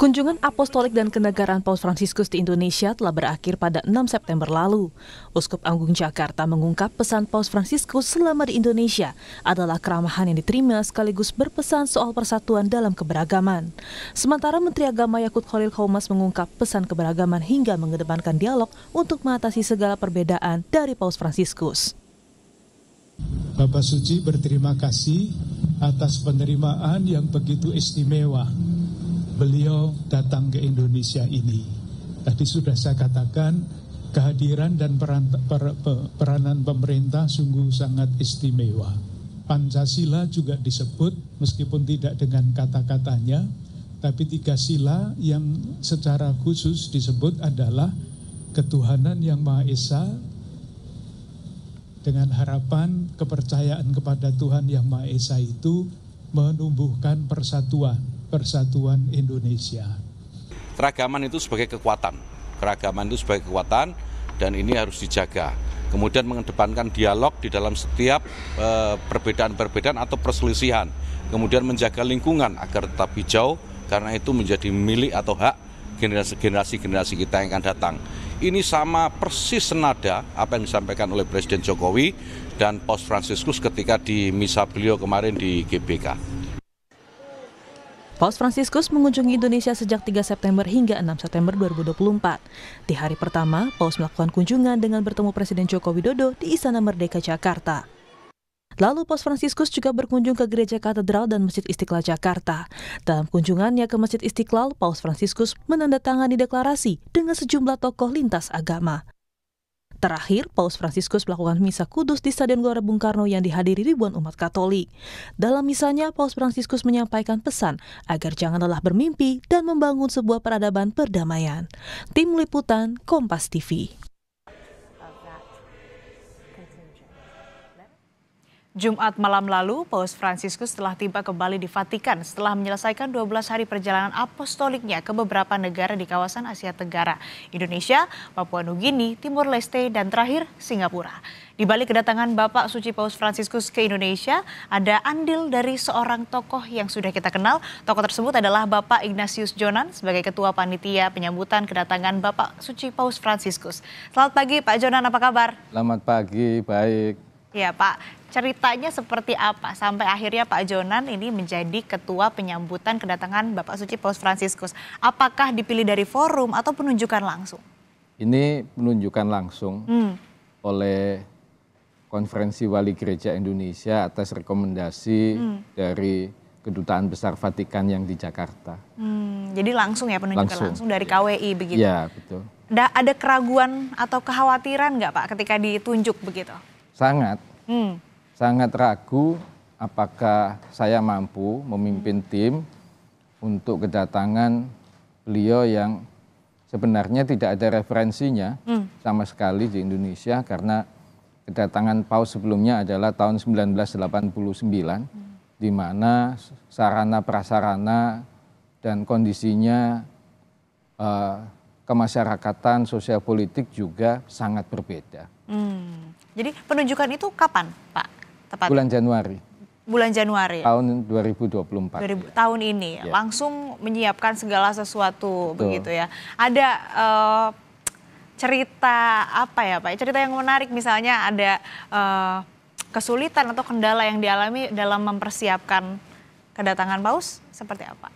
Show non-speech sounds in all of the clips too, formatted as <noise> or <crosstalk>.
Kunjungan apostolik dan kenegaraan Paus Fransiskus di Indonesia telah berakhir pada 6 September lalu. Uskup Agung Jakarta mengungkap pesan Paus Fransiskus selama di Indonesia adalah keramahan yang diterima sekaligus berpesan soal persatuan dalam keberagaman. Sementara Menteri Agama Yakut Khalil Khomas mengungkap pesan keberagaman hingga mengedepankan dialog untuk mengatasi segala perbedaan dari Paus Fransiskus. Bapak Suci berterima kasih atas penerimaan yang begitu istimewa beliau datang ke Indonesia ini. Tadi sudah saya katakan kehadiran dan peran, per, per, peranan pemerintah sungguh sangat istimewa. Pancasila juga disebut meskipun tidak dengan kata-katanya, tapi tiga sila yang secara khusus disebut adalah ketuhanan yang Maha Esa, dengan harapan kepercayaan kepada Tuhan Yang Maha Esa itu menumbuhkan persatuan persatuan Indonesia. Keragaman itu sebagai kekuatan. Keragaman itu sebagai kekuatan dan ini harus dijaga. Kemudian mengedepankan dialog di dalam setiap eh, perbedaan-perbedaan atau perselisihan. Kemudian menjaga lingkungan agar tetap hijau karena itu menjadi milik atau hak generasi-generasi kita yang akan datang. Ini sama persis senada apa yang disampaikan oleh Presiden Jokowi dan Pos Franciscus ketika di misa beliau kemarin di GBK. Paus Fransiskus mengunjungi Indonesia sejak 3 September hingga 6 September 2024. Di hari pertama, Paus melakukan kunjungan dengan bertemu Presiden Joko Widodo di Istana Merdeka Jakarta. Lalu Paus Fransiskus juga berkunjung ke Gereja Katedral dan Masjid Istiqlal Jakarta. Dalam kunjungannya ke Masjid Istiqlal, Paus Fransiskus menandatangani deklarasi dengan sejumlah tokoh lintas agama. Terakhir, Paus Fransiskus melakukan misa kudus di Stadion Gelora Bung Karno yang dihadiri ribuan umat Katolik. Dalam misanya, Paus Fransiskus menyampaikan pesan agar jangan lelah bermimpi dan membangun sebuah peradaban perdamaian. Tim Liputan Kompas TV Jumat malam lalu, Paus Franciscus telah tiba kembali di Vatikan setelah menyelesaikan 12 hari perjalanan apostoliknya ke beberapa negara di kawasan Asia Tenggara, Indonesia, Papua Nugini, Timur Leste, dan terakhir Singapura. Di balik kedatangan Bapak Suci Paus Franciscus ke Indonesia, ada andil dari seorang tokoh yang sudah kita kenal. Tokoh tersebut adalah Bapak Ignatius Jonan sebagai Ketua Panitia Penyambutan Kedatangan Bapak Suci Paus Franciscus. Selamat pagi Pak Jonan, apa kabar? Selamat pagi, baik. Ya Pak, ceritanya seperti apa sampai akhirnya Pak Jonan ini menjadi ketua penyambutan kedatangan Bapak Suci Paus Fransiskus. Apakah dipilih dari forum atau penunjukan langsung? Ini penunjukan langsung hmm. oleh Konferensi Wali Gereja Indonesia atas rekomendasi hmm. dari Kedutaan Besar Vatikan yang di Jakarta. Hmm, jadi langsung ya penunjukan langsung, langsung dari KWI begitu? Iya betul. ada keraguan atau kekhawatiran nggak Pak ketika ditunjuk begitu? sangat hmm. sangat ragu apakah saya mampu memimpin hmm. tim untuk kedatangan beliau yang sebenarnya tidak ada referensinya hmm. sama sekali di Indonesia karena kedatangan Paus sebelumnya adalah tahun 1989 di mana sarana prasarana dan kondisinya uh, kemasyarakatan sosial politik juga sangat berbeda. Hmm. Jadi penunjukan itu kapan, Pak? Tepat. Bulan Januari. Bulan Januari. Ya? Tahun 2024. 2000, ya. Tahun ini ya? ya. langsung menyiapkan segala sesuatu Betul. begitu ya. Ada uh, cerita apa ya, Pak? Cerita yang menarik misalnya ada uh, kesulitan atau kendala yang dialami dalam mempersiapkan kedatangan paus seperti apa?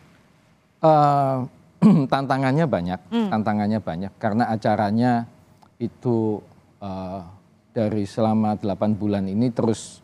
Uh, <clears throat> tantangannya banyak, hmm. tantangannya banyak karena acaranya itu uh, dari selama 8 bulan ini terus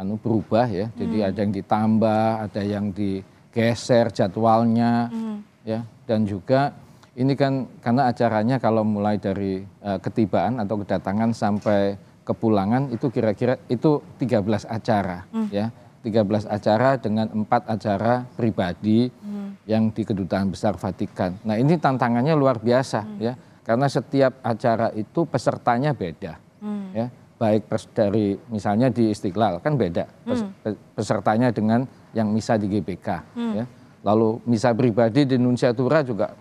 anu berubah ya. Jadi hmm. ada yang ditambah, ada yang digeser jadwalnya hmm. ya dan juga ini kan karena acaranya kalau mulai dari uh, ketibaan atau kedatangan sampai kepulangan itu kira-kira itu 13 acara hmm. ya. 13 acara dengan empat acara pribadi hmm. yang di kedutaan besar Vatikan. Nah, ini tantangannya luar biasa hmm. ya. Karena setiap acara itu pesertanya beda. Hmm. Ya baik dari misalnya di Istiqlal kan beda hmm. pesertanya dengan yang misa di GBK hmm. ya. lalu misa pribadi di Nunciatura juga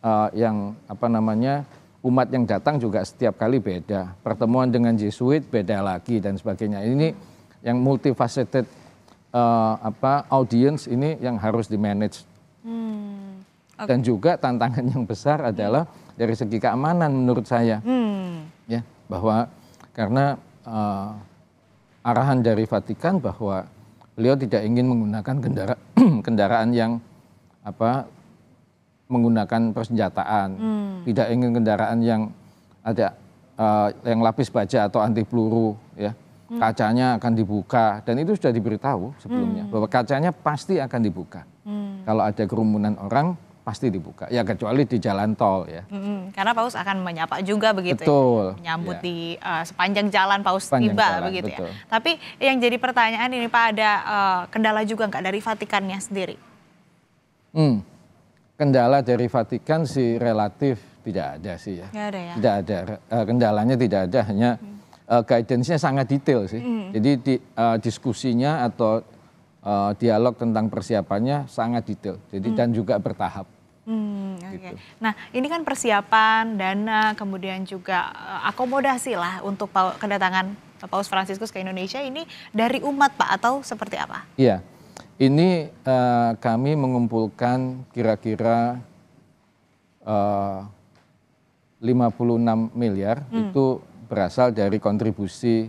uh, yang apa namanya umat yang datang juga setiap kali beda pertemuan dengan Jesuit beda lagi dan sebagainya ini yang multifaceted uh, apa audience ini yang harus di manage hmm. okay. dan juga tantangan yang besar adalah hmm. dari segi keamanan menurut saya hmm. ya bahwa karena uh, arahan dari Vatikan bahwa beliau tidak ingin menggunakan kendara <clears throat> kendaraan yang apa menggunakan persenjataan, hmm. tidak ingin kendaraan yang ada uh, yang lapis baja atau anti peluru ya. Hmm. Kacanya akan dibuka dan itu sudah diberitahu sebelumnya hmm. bahwa kacanya pasti akan dibuka. Hmm. Kalau ada kerumunan orang pasti dibuka. Ya kecuali di jalan tol ya. Mm-hmm. Karena Paus akan menyapa juga begitu. Ya. Betul. Ya? Menyambut ya. di uh, sepanjang jalan Paus sepanjang tiba jalan, begitu ya. betul. ya. Tapi yang jadi pertanyaan ini Pak ada uh, kendala juga nggak dari Vatikannya sendiri? Hmm. Kendala dari Vatikan sih relatif tidak ada sih ya. ada ya. Tidak ada. Uh, kendalanya tidak ada hanya hmm. uh, guidance-nya sangat detail sih. Hmm. Jadi di, uh, diskusinya atau uh, dialog tentang persiapannya sangat detail. Jadi hmm. dan juga bertahap. Hmm, okay. gitu. Nah, ini kan persiapan dana, kemudian juga eh, akomodasi lah untuk kedatangan Paus Fransiskus ke Indonesia ini dari umat Pak atau seperti apa? Iya, ini uh, kami mengumpulkan kira-kira uh, 56 miliar hmm. itu berasal dari kontribusi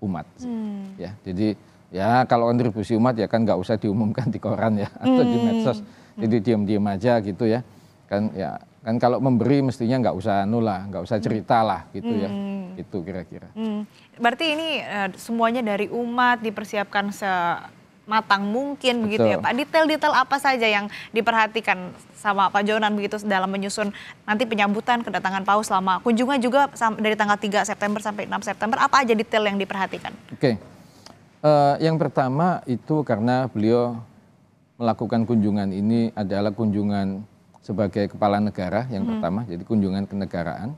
umat. Hmm. Ya, jadi ya kalau kontribusi umat ya kan nggak usah diumumkan di koran ya <laughs> atau di hmm. medsos jadi diam-diam aja gitu ya kan ya kan kalau memberi mestinya nggak usah nula nggak usah hmm. cerita lah gitu ya hmm. itu kira-kira hmm. berarti ini uh, semuanya dari umat dipersiapkan sematang mungkin Betul. begitu ya pak detail-detail apa saja yang diperhatikan sama pak Jonan begitu dalam menyusun nanti penyambutan kedatangan paus selama kunjungan juga dari tanggal 3 September sampai 6 September apa aja detail yang diperhatikan oke okay. Eh, yang pertama itu karena beliau melakukan kunjungan ini adalah kunjungan sebagai kepala negara yang hmm. pertama, jadi kunjungan kenegaraan.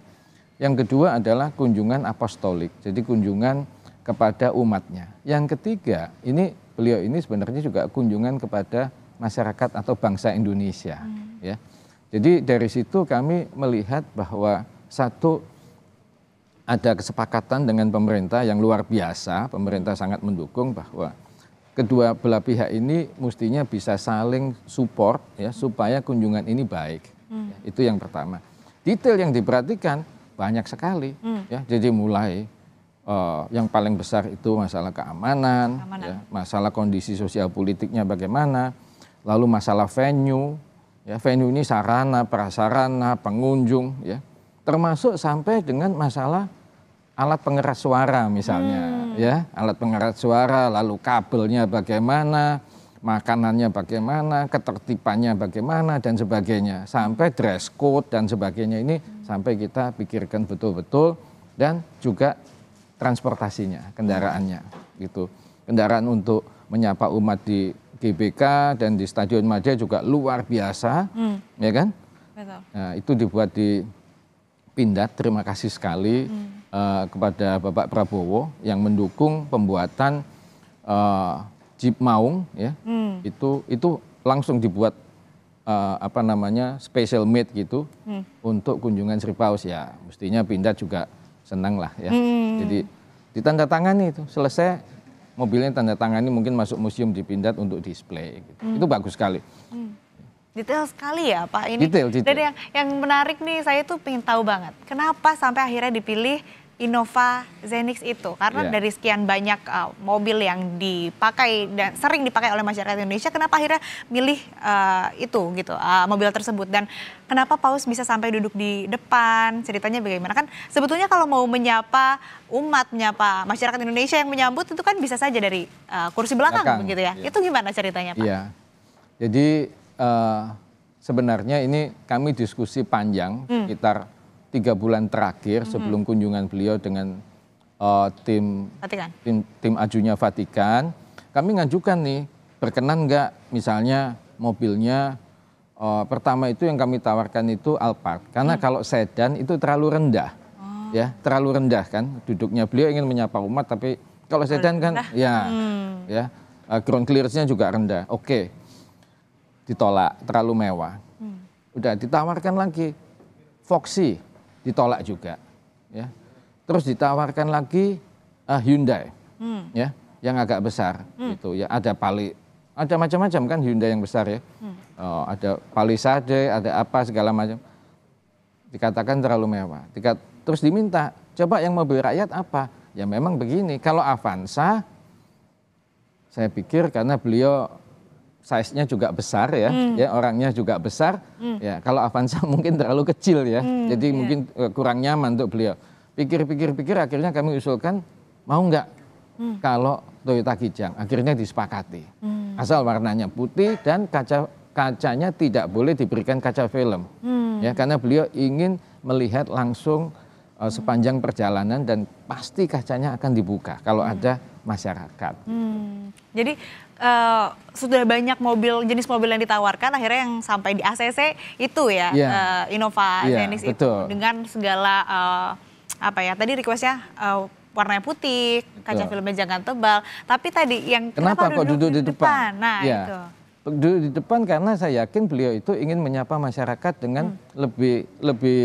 Yang kedua adalah kunjungan apostolik, jadi kunjungan kepada umatnya. Yang ketiga, ini beliau ini sebenarnya juga kunjungan kepada masyarakat atau bangsa Indonesia, hmm. ya. Jadi dari situ kami melihat bahwa satu ada kesepakatan dengan pemerintah yang luar biasa, pemerintah sangat mendukung bahwa kedua belah pihak ini mestinya bisa saling support ya supaya kunjungan ini baik. Hmm. Ya, itu yang pertama. Detail yang diperhatikan banyak sekali hmm. ya. Jadi mulai uh, yang paling besar itu masalah keamanan, keamanan. Ya, masalah kondisi sosial politiknya bagaimana, lalu masalah venue ya venue ini sarana prasarana pengunjung ya termasuk sampai dengan masalah alat pengeras suara misalnya hmm. ya alat pengeras suara lalu kabelnya bagaimana makanannya bagaimana ketertibannya bagaimana dan sebagainya sampai dress code dan sebagainya ini hmm. sampai kita pikirkan betul-betul dan juga transportasinya kendaraannya gitu kendaraan untuk menyapa umat di GBK dan di Stadion Madia juga luar biasa hmm. ya kan Betul. Nah, itu dibuat di Pindad terima kasih sekali hmm. uh, kepada Bapak Prabowo yang mendukung pembuatan uh, Jeep Maung ya. Hmm. Itu itu langsung dibuat uh, apa namanya special made gitu hmm. untuk kunjungan Sri Paus ya. Mestinya Pindad juga senang lah ya. Hmm. Jadi ditanda tangani itu selesai mobilnya tanda tangani mungkin masuk museum di Pindad untuk display gitu. Hmm. Itu bagus sekali. Hmm. Detail sekali ya Pak ini. Detail, detail. Dan yang, yang menarik nih saya tuh pengen tahu banget. Kenapa sampai akhirnya dipilih Innova Zenix itu? Karena yeah. dari sekian banyak uh, mobil yang dipakai dan sering dipakai oleh masyarakat Indonesia, kenapa akhirnya milih uh, itu gitu uh, mobil tersebut dan kenapa Paus bisa sampai duduk di depan? Ceritanya bagaimana kan? Sebetulnya kalau mau menyapa umat, menyapa masyarakat Indonesia yang menyambut itu kan bisa saja dari uh, kursi belakang, belakang begitu ya. Yeah. Itu gimana ceritanya Pak? Yeah. Jadi uh, sebenarnya ini kami diskusi panjang hmm. sekitar tiga bulan terakhir hmm. sebelum kunjungan beliau dengan uh, tim, tim tim ajunya Vatikan. Kami ngajukan nih berkenan nggak misalnya mobilnya uh, pertama itu yang kami tawarkan itu Alphard karena hmm. kalau sedan itu terlalu rendah oh. ya terlalu rendah kan duduknya beliau ingin menyapa umat tapi kalau sedan kan ya hmm. ya uh, ground clearance-nya juga rendah. Oke. Okay ditolak, terlalu mewah. Hmm. Udah ditawarkan lagi Foxy, ditolak juga. Ya. Terus ditawarkan lagi uh, Hyundai, hmm. ya, yang agak besar hmm. gitu. Ya ada Pali, ada macam-macam kan Hyundai yang besar ya. Hmm. Oh, ada Palisade, ada apa segala macam. Dikatakan terlalu mewah. Dikat, terus diminta, coba yang mobil rakyat apa? Ya memang begini. Kalau Avanza, saya pikir karena beliau size-nya juga besar ya, hmm. ya orangnya juga besar. Hmm. Ya, kalau Avanza <laughs> mungkin terlalu kecil ya. Hmm, jadi yeah. mungkin eh, kurang nyaman untuk beliau. Pikir-pikir-pikir akhirnya kami usulkan mau nggak hmm. kalau Toyota Kijang. Akhirnya disepakati. Hmm. Asal warnanya putih dan kaca kacanya tidak boleh diberikan kaca film. Hmm. Ya, karena beliau ingin melihat langsung uh, sepanjang perjalanan dan pasti kacanya akan dibuka kalau hmm. ada masyarakat. Hmm. Jadi uh, sudah banyak mobil jenis mobil yang ditawarkan akhirnya yang sampai di ACC itu ya yeah. Iya. uh, Innova yeah, Zenith itu dengan segala uh, apa ya tadi requestnya uh, warnanya putih kaca betul. filmnya jangan tebal tapi tadi yang kenapa, kenapa kok duduk, duduk di depan, depan? nah yeah. itu duduk di depan karena saya yakin beliau itu ingin menyapa masyarakat dengan hmm. lebih lebih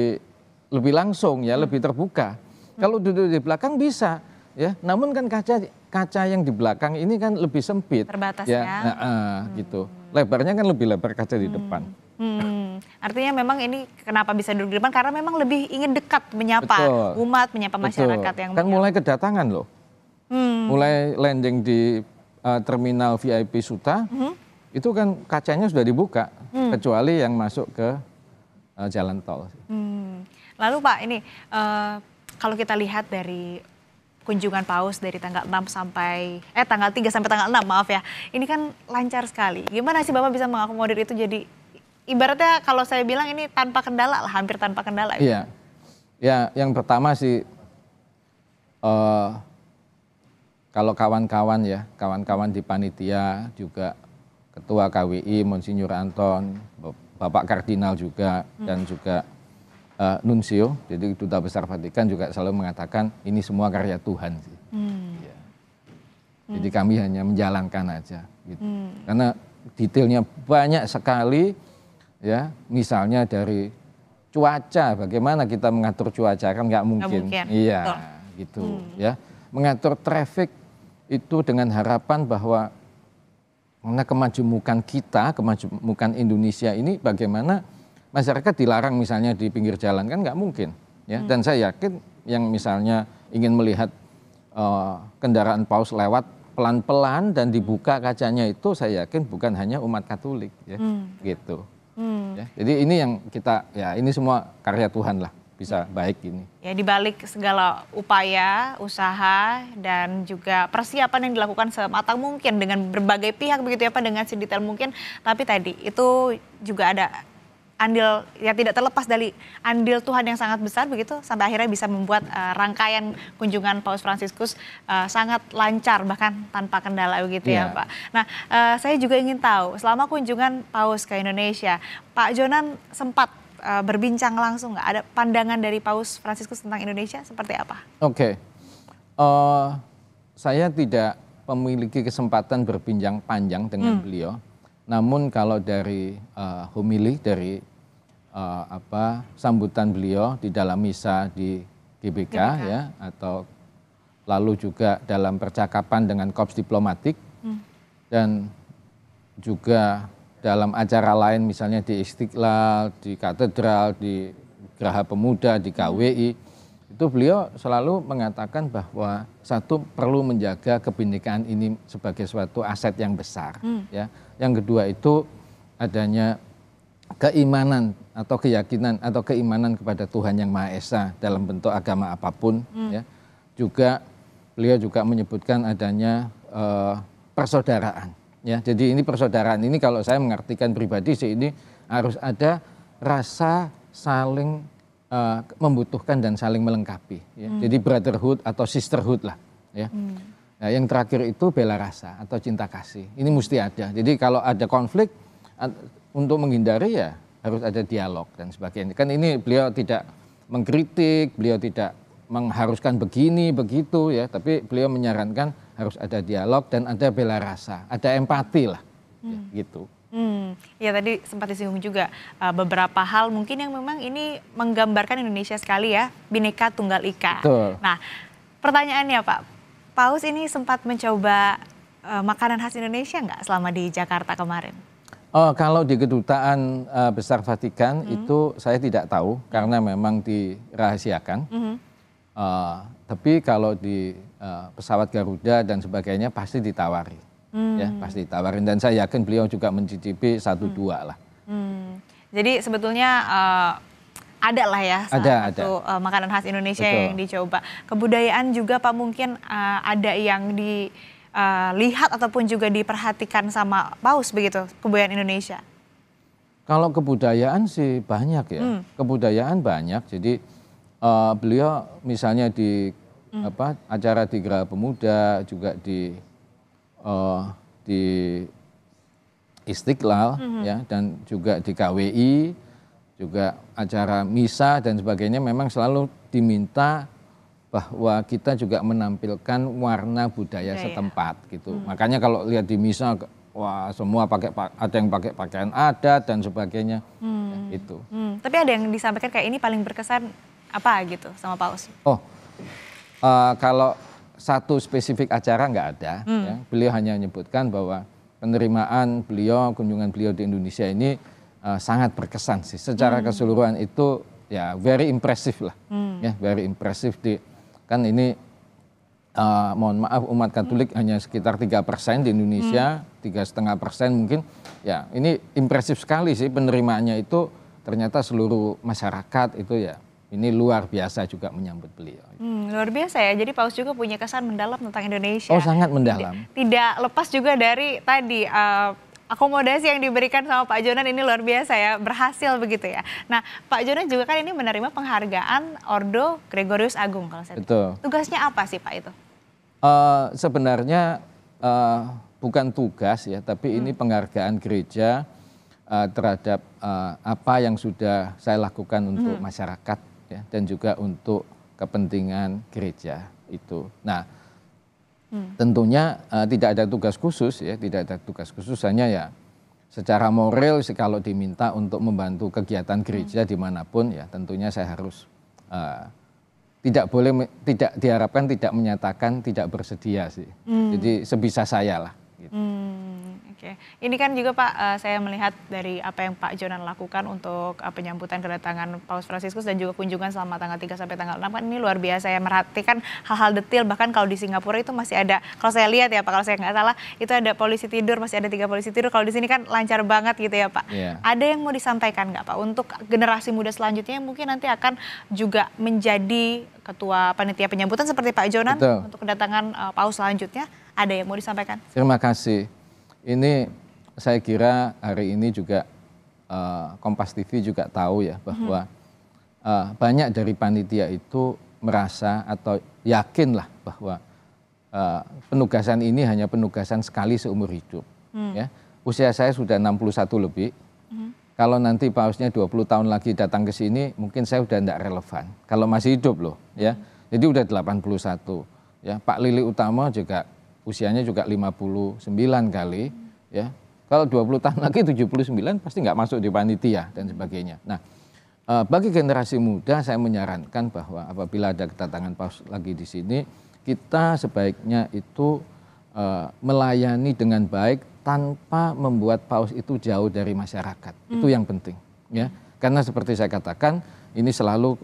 lebih langsung ya hmm. lebih terbuka hmm. kalau duduk di belakang bisa ya namun kan kaca kaca yang di belakang ini kan lebih sempit. Terbatas ya. ya. Nah, uh, gitu. Lebarnya kan lebih lebar kaca di hmm. depan. Hmm, artinya memang ini kenapa bisa duduk di depan karena memang lebih ingin dekat menyapa Betul. umat, menyapa masyarakat yang kan menyapa. mulai kedatangan loh. Hmm. Mulai landing di uh, terminal VIP Suta, hmm. itu kan kacanya sudah dibuka hmm. kecuali yang masuk ke uh, jalan tol. Hmm. Lalu Pak, ini uh, kalau kita lihat dari kunjungan paus dari tanggal 6 sampai eh tanggal 3 sampai tanggal 6 maaf ya. Ini kan lancar sekali. Gimana sih Bapak bisa mengakomodir itu jadi ibaratnya kalau saya bilang ini tanpa kendala lah, hampir tanpa kendala. Ya? Iya. Ya, yang pertama sih uh, kalau kawan-kawan ya, kawan-kawan di panitia juga ketua KWI Monsinyur Anton, Bapak Kardinal juga hmm. dan juga uh, eh, Nuncio, jadi duta besar Vatikan juga selalu mengatakan ini semua karya Tuhan sih. Hmm. Iya. Jadi kami hanya menjalankan aja gitu. Hmm. Karena detailnya banyak sekali ya, misalnya dari cuaca, bagaimana kita mengatur cuaca kan nggak mungkin. mungkin. Iya, Betul. gitu hmm. ya. Mengatur traffic itu dengan harapan bahwa karena kemajemukan kita, kemajemukan Indonesia ini bagaimana masyarakat dilarang misalnya di pinggir jalan kan nggak mungkin ya hmm. dan saya yakin yang misalnya ingin melihat uh, kendaraan paus lewat pelan-pelan dan dibuka kacanya itu saya yakin bukan hanya umat Katolik ya hmm. gitu hmm. ya, jadi ini yang kita ya ini semua karya Tuhan lah bisa hmm. baik ini. Ya balik segala upaya, usaha dan juga persiapan yang dilakukan sematang mungkin dengan berbagai pihak begitu ya Pak dengan sedetail mungkin. Tapi tadi itu juga ada andil ya tidak terlepas dari andil Tuhan yang sangat besar begitu sampai akhirnya bisa membuat uh, rangkaian kunjungan Paus Fransiskus uh, eh, sangat lancar bahkan tanpa kendala begitu yeah. ya iya. Pak. Nah uh, saya juga ingin tahu selama kunjungan Paus ke Indonesia Pak Jonan sempat berbincang langsung nggak ada pandangan dari Paus Fransiskus tentang Indonesia seperti apa? Oke, okay. uh, saya tidak memiliki kesempatan berbincang panjang dengan hmm. beliau namun kalau dari uh, homili dari uh, apa sambutan beliau di dalam misa di GBK, GBK. ya atau lalu juga dalam percakapan dengan kops diplomatik hmm. dan juga dalam acara lain misalnya di Istiqlal, di Katedral, di Geraha Pemuda, di KWI itu beliau selalu mengatakan bahwa satu perlu menjaga kebinekaan ini sebagai suatu aset yang besar hmm. ya yang kedua itu adanya keimanan atau keyakinan atau keimanan kepada Tuhan yang Maha Esa dalam bentuk agama apapun hmm. ya juga beliau juga menyebutkan adanya uh, persaudaraan ya jadi ini persaudaraan ini kalau saya mengartikan pribadi sih ini harus ada rasa saling uh, membutuhkan dan saling melengkapi. Ya. Hmm. Jadi brotherhood atau sisterhood lah. Ya. Hmm. Nah, yang terakhir itu bela rasa atau cinta kasih. Ini mesti ada. Jadi kalau ada konflik untuk menghindari ya harus ada dialog dan sebagainya. Kan ini beliau tidak mengkritik, beliau tidak mengharuskan begini begitu ya, tapi beliau menyarankan harus ada dialog dan ada bela rasa, ada empati lah, ya, hmm. ya, gitu. Hmm, ya tadi sempat disinggung juga uh, beberapa hal mungkin yang memang ini menggambarkan Indonesia sekali ya, bineka tunggal ika. Betul. Nah, pertanyaannya Pak, Paus ini sempat mencoba uh, makanan khas Indonesia nggak selama di Jakarta kemarin? Oh, kalau di kedutaan uh, besar Vatikan hmm. itu saya tidak tahu karena memang dirahasiakan. Hmm. Uh, tapi kalau di uh, pesawat Garuda dan sebagainya pasti ditawari. Ya, hmm. ya pasti tawarin dan saya yakin beliau juga mencicipi satu hmm. dua lah. Hmm. Jadi sebetulnya uh, ada lah ya ada, satu ada. Uh, makanan khas Indonesia Betul. yang dicoba. Kebudayaan juga pak mungkin uh, ada yang dilihat uh, ataupun juga diperhatikan sama paus begitu kebudayaan Indonesia. Kalau kebudayaan sih banyak ya, hmm. kebudayaan banyak. Jadi uh, beliau misalnya di hmm. apa acara di Gerah Pemuda juga di uh, di Istiqlal mm-hmm. ya dan juga di KWI juga acara misa dan sebagainya memang selalu diminta bahwa kita juga menampilkan warna budaya setempat gitu. Mhm. Makanya kalau lihat di misa wah semua pakai ada yang pakai pakaian adat dan sebagainya hmm. ya, itu. Hmm. Tapi ada yang disampaikan kayak ini paling berkesan apa gitu sama Paus? Oh. Uh, kalau satu spesifik acara nggak ada. Hmm. Ya. Beliau hanya menyebutkan bahwa penerimaan beliau, kunjungan beliau di Indonesia ini uh, sangat berkesan sih. Secara hmm. keseluruhan itu ya very impressive lah, hmm. ya very impressive di kan ini uh, mohon maaf umat Katolik hmm. hanya sekitar tiga persen di Indonesia, hmm. tiga setengah persen mungkin. Ya ini impresif sekali sih penerimaannya itu ternyata seluruh masyarakat itu ya ini luar biasa juga menyambut beliau. Hmm, luar biasa ya. Jadi Paus juga punya kesan mendalam tentang Indonesia. Oh, sangat mendalam. Tidak lepas juga dari tadi uh, akomodasi yang diberikan sama Pak Jonan ini luar biasa ya, berhasil begitu ya. Nah, Pak Jonan juga kan ini menerima penghargaan Ordo Gregorius Agung kalau saya. Betul. Tahu. Tugasnya apa sih Pak itu? Uh, sebenarnya uh, bukan tugas ya, tapi hmm. ini penghargaan gereja uh, terhadap uh, apa yang sudah saya lakukan untuk hmm. masyarakat ya, dan juga untuk kepentingan gereja itu. Nah, hmm. tentunya uh, tidak ada tugas khusus ya, tidak ada tugas khusus hanya ya secara moral kalau diminta untuk membantu kegiatan gereja hmm. dimanapun ya tentunya saya harus uh, tidak boleh tidak diharapkan tidak menyatakan tidak bersedia sih. Hmm. Jadi sebisa saya lah. Gitu. Hmm. Oke, ini kan juga Pak, uh, saya melihat dari apa yang Pak Jonan lakukan untuk uh, penyambutan kedatangan Paus Fransiskus dan juga kunjungan selama tanggal 3 sampai tanggal 6 kan ini luar biasa ya merhatikan hal-hal detail bahkan kalau di Singapura itu masih ada kalau saya lihat ya Pak kalau saya nggak salah itu ada polisi tidur masih ada tiga polisi tidur kalau di sini kan lancar banget gitu ya Pak. Yeah. Ada yang mau disampaikan nggak Pak untuk generasi muda selanjutnya yang mungkin nanti akan juga menjadi ketua panitia penyambutan seperti Pak Jonan Betul. untuk kedatangan uh, Paus selanjutnya ada yang mau disampaikan? Terima kasih ini saya kira hari ini juga uh, Kompas TV juga tahu ya bahwa uh, banyak dari panitia itu merasa atau yakinlah bahwa uh, penugasan ini hanya penugasan sekali seumur hidup. Hmm. Ya. Usia saya sudah 61 lebih. Mhm. Kalau nanti pausnya 20 tahun lagi datang ke sini, mungkin saya sudah tidak relevan. Kalau masih hidup loh, ya. Hmm. Jadi udah 81. Ya, Pak Lili Utama juga usianya juga 59 kali ya. Kalau 20 tahun lagi 79 pasti nggak masuk di panitia dan sebagainya. Nah, eh, bagi generasi muda saya menyarankan bahwa apabila ada kedatangan paus lagi di sini, kita sebaiknya itu eh, melayani dengan baik tanpa membuat paus itu jauh dari masyarakat. Hmm. Itu yang penting ya. Karena seperti saya katakan, ini selalu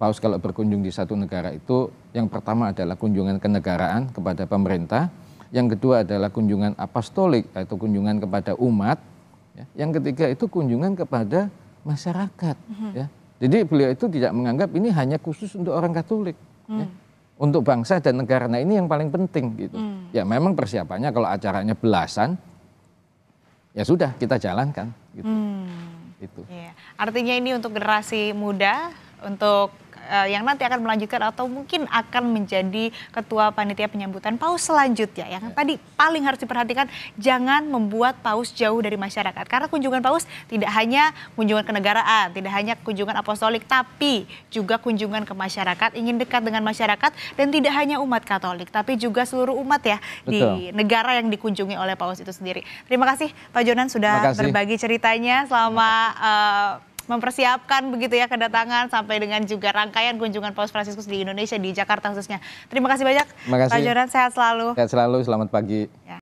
paus kalau berkunjung di satu negara itu yang pertama adalah kunjungan kenegaraan kepada pemerintah yang kedua adalah kunjungan apostolik atau kunjungan kepada umat. Ya. Yang ketiga itu kunjungan kepada masyarakat. Hmm. Ya. Jadi beliau itu tidak menganggap ini hanya khusus untuk orang Katolik. Mm. Ya hmm. untuk bangsa dan negara. Nah ini yang paling penting gitu. Mm. Ya memang persiapannya kalau acaranya belasan, ya sudah kita jalankan. Gitu. Mm. Itu. Ya. Artinya ini untuk generasi muda, untuk uh, yang nanti akan melanjutkan atau mungkin akan menjadi ketua panitia penyambutan paus selanjutnya. Yang kan? ya. tadi paling harus diperhatikan jangan membuat paus jauh dari masyarakat karena kunjungan paus tidak hanya kunjungan kenegaraan, tidak hanya kunjungan apostolik tapi juga kunjungan ke masyarakat, ingin dekat dengan masyarakat dan tidak hanya umat Katolik tapi juga seluruh umat ya Betul. di negara yang dikunjungi oleh paus itu sendiri. Terima kasih Pak Jonan sudah berbagi ceritanya selama uh, eh, mempersiapkan begitu ya kedatangan sampai dengan juga rangkaian kunjungan Paus Fransiskus di Indonesia di Jakarta khususnya. Terima kasih banyak. Terima kasih. Pak Joran sehat selalu. Sehat selalu, selamat pagi. Ya.